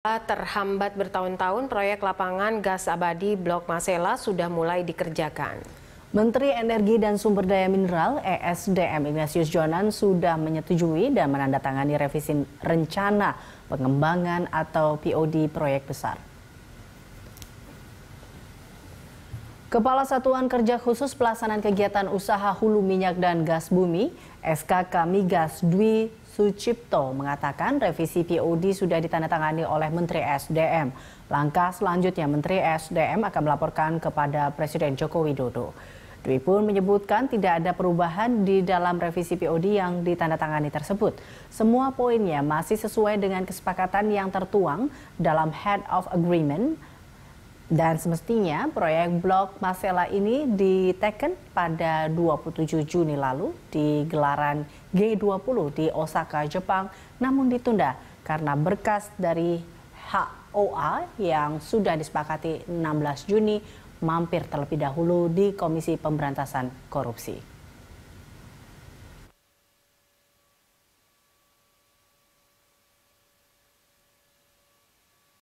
Terhambat bertahun-tahun, proyek lapangan gas abadi Blok Masela sudah mulai dikerjakan. Menteri Energi dan Sumber Daya Mineral ESDM Ignatius Jonan sudah menyetujui dan menandatangani revisi rencana pengembangan atau POD proyek besar. Kepala Satuan Kerja Khusus Pelaksanaan Kegiatan Usaha Hulu Minyak dan Gas Bumi, SKK Migas Dwi Sucipto mengatakan revisi POD sudah ditandatangani oleh Menteri SDM. Langkah selanjutnya Menteri SDM akan melaporkan kepada Presiden Joko Widodo. Dwi pun menyebutkan tidak ada perubahan di dalam revisi POD yang ditandatangani tersebut. Semua poinnya masih sesuai dengan kesepakatan yang tertuang dalam Head of Agreement dan semestinya proyek blok Masela ini diteken pada 27 Juni lalu di gelaran G20 di Osaka, Jepang, namun ditunda karena berkas dari HOA yang sudah disepakati 16 Juni mampir terlebih dahulu di Komisi Pemberantasan Korupsi.